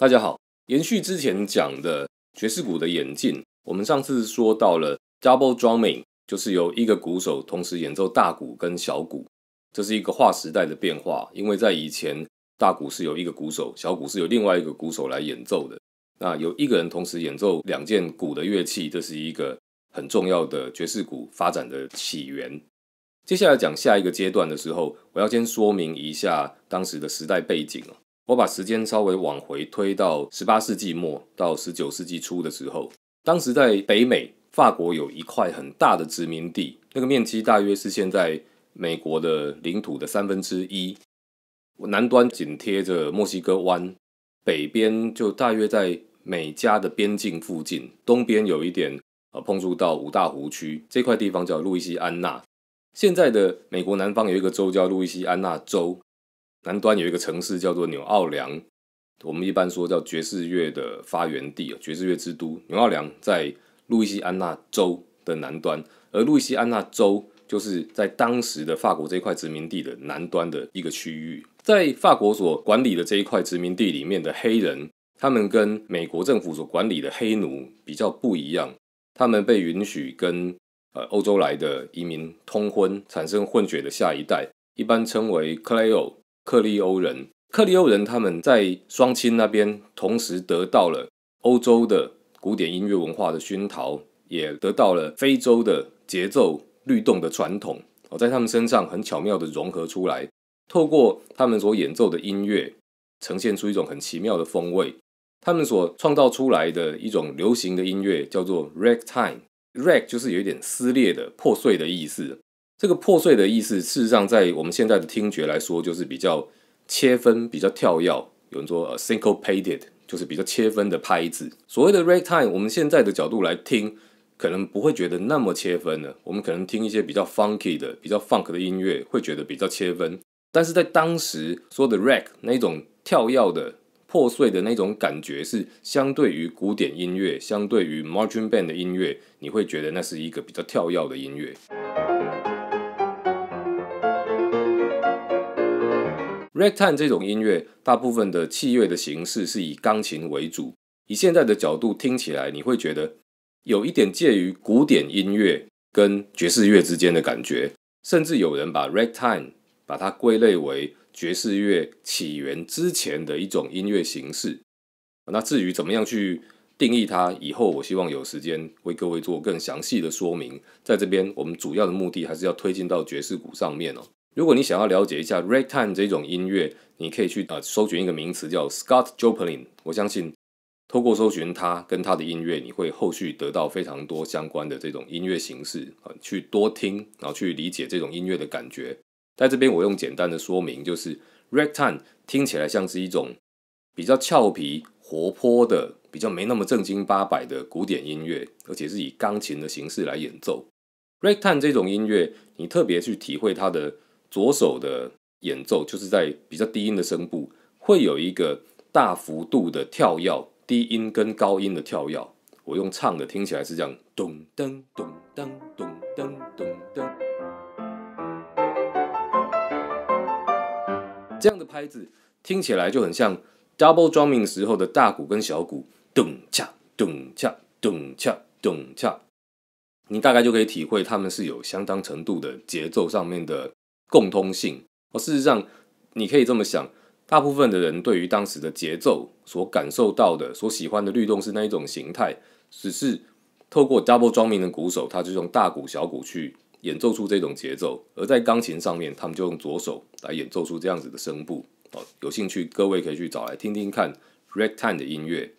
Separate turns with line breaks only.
大家好，延续之前讲的爵士鼓的演进，我们上次说到了 double drumming，就是由一个鼓手同时演奏大鼓跟小鼓，这是一个划时代的变化。因为在以前，大鼓是由一个鼓手，小鼓是由另外一个鼓手来演奏的。那有一个人同时演奏两件鼓的乐器，这是一个很重要的爵士鼓发展的起源。接下来讲下一个阶段的时候，我要先说明一下当时的时代背景我把时间稍微往回推到十八世纪末到十九世纪初的时候，当时在北美，法国有一块很大的殖民地，那个面积大约是现在美国的领土的三分之一，南端紧贴着墨西哥湾，北边就大约在美加的边境附近，东边有一点呃，碰触到五大湖区这块地方叫路易西安那，现在的美国南方有一个州叫路易西安那州。南端有一个城市叫做纽奥良，我们一般说叫爵士乐的发源地啊，爵士乐之都纽奥良在路易斯安那州的南端，而路易斯安那州就是在当时的法国这块殖民地的南端的一个区域，在法国所管理的这一块殖民地里面的黑人，他们跟美国政府所管理的黑奴比较不一样，他们被允许跟呃欧洲来的移民通婚，产生混血的下一代，一般称为 c l a o 克利欧人，克利欧人他们在双亲那边同时得到了欧洲的古典音乐文化的熏陶，也得到了非洲的节奏律动的传统哦，在他们身上很巧妙的融合出来，透过他们所演奏的音乐，呈现出一种很奇妙的风味。他们所创造出来的一种流行的音乐叫做 ragtime，rag 就是有一点撕裂的、破碎的意思。这个破碎的意思，事实上在我们现在的听觉来说，就是比较切分、比较跳跃。有人说 s i n g l e p a d e d 就是比较切分的拍子。所谓的 ragtime，我们现在的角度来听，可能不会觉得那么切分了。我们可能听一些比较 funky 的、比较 funk 的音乐，会觉得比较切分。但是在当时说的 rag 那种跳跃的、破碎的那种感觉，是相对于古典音乐、相对于 marching band 的音乐，你会觉得那是一个比较跳跃的音乐。Red time 这种音乐，大部分的器乐的形式是以钢琴为主。以现在的角度听起来，你会觉得有一点介于古典音乐跟爵士乐之间的感觉。甚至有人把 Red time 把它归类为爵士乐起源之前的一种音乐形式。那至于怎么样去定义它，以后我希望有时间为各位做更详细的说明。在这边，我们主要的目的还是要推进到爵士鼓上面哦。如果你想要了解一下 ragtime 这种音乐，你可以去呃搜寻一个名词叫 Scott Joplin。我相信，透过搜寻他跟他的音乐，你会后续得到非常多相关的这种音乐形式啊，去多听，然后去理解这种音乐的感觉。在这边，我用简单的说明，就是 ragtime 听起来像是一种比较俏皮、活泼的，比较没那么正经八百的古典音乐，而且是以钢琴的形式来演奏。ragtime 这种音乐，你特别去体会它的。左手的演奏就是在比较低音的声部，会有一个大幅度的跳跃，低音跟高音的跳跃。我用唱的听起来是这样：咚噔咚噔咚噔咚噔，这样的拍子听起来就很像 double drumming 时候的大鼓跟小鼓，咚恰咚恰咚恰咚恰。你大概就可以体会，他们是有相当程度的节奏上面的。共通性，哦，事实上，你可以这么想：大部分的人对于当时的节奏所感受到的、所喜欢的律动是那一种形态，只是透过 double 装明的鼓手，他就用大鼓、小鼓去演奏出这种节奏；而在钢琴上面，他们就用左手来演奏出这样子的声部。哦，有兴趣各位可以去找来听听看 Red Time 的音乐。